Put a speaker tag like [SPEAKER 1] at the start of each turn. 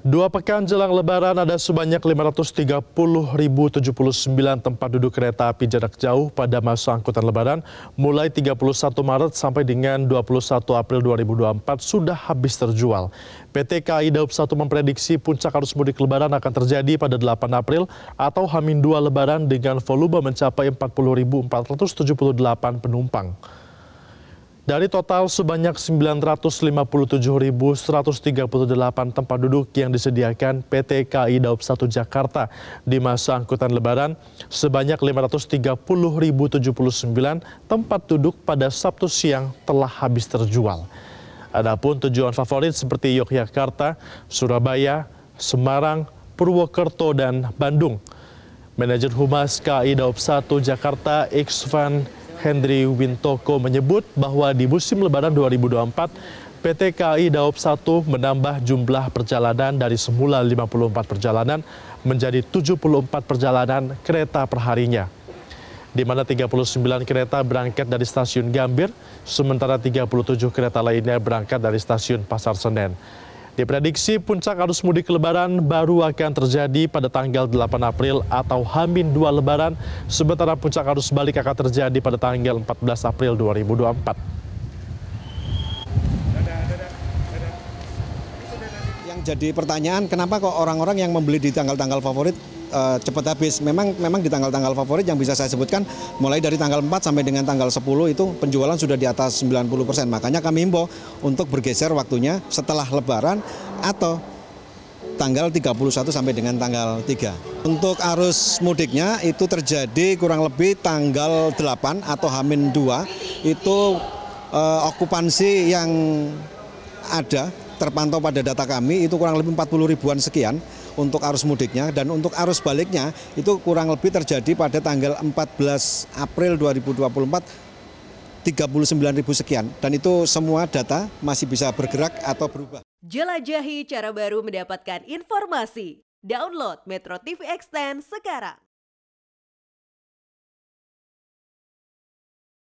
[SPEAKER 1] Dua pekan jelang lebaran ada sebanyak 530.079 tempat duduk kereta api jarak jauh pada masa angkutan lebaran mulai 31 Maret sampai dengan 21 April 2024 sudah habis terjual. PT KAI Daup 1 memprediksi puncak arus mudik lebaran akan terjadi pada 8 April atau Hamin 2 lebaran dengan volume mencapai 40.478 penumpang. Dari total sebanyak 957.138 tempat duduk yang disediakan PT KAI Daob 1 Jakarta di masa angkutan lebaran, sebanyak 530.079 tempat duduk pada Sabtu siang telah habis terjual. Adapun tujuan favorit seperti Yogyakarta, Surabaya, Semarang, Purwokerto, dan Bandung. Manajer Humas KAI Daob 1 Jakarta, Iksvan. Hendri Wintoko menyebut bahwa di musim lebaran 2024 PT KAI Daop 1 menambah jumlah perjalanan dari semula 54 perjalanan menjadi 74 perjalanan kereta perharinya. Di mana 39 kereta berangkat dari stasiun Gambir, sementara 37 kereta lainnya berangkat dari stasiun Pasar Senen. Diprediksi puncak arus mudik lebaran baru akan terjadi pada tanggal 8 April atau Hamin 2 lebaran, sementara puncak arus balik akan terjadi pada tanggal 14 April 2024.
[SPEAKER 2] Yang jadi pertanyaan, kenapa kok orang-orang yang membeli di tanggal-tanggal favorit Eh, cepat habis. Memang memang di tanggal-tanggal favorit yang bisa saya sebutkan mulai dari tanggal 4 sampai dengan tanggal 10 itu penjualan sudah di atas 90%. Makanya kami himbau untuk bergeser waktunya setelah lebaran atau tanggal 31 sampai dengan tanggal 3. Untuk arus mudiknya itu terjadi kurang lebih tanggal 8 atau Hamin 2 itu eh, okupansi yang ada terpantau pada data kami itu kurang lebih 40 ribuan sekian untuk arus mudiknya dan untuk arus baliknya itu kurang lebih terjadi pada tanggal 14 April 2024 ribu sekian dan itu semua data masih bisa bergerak atau berubah. Jelajahi cara baru mendapatkan informasi. Download Metro TV Extend sekarang.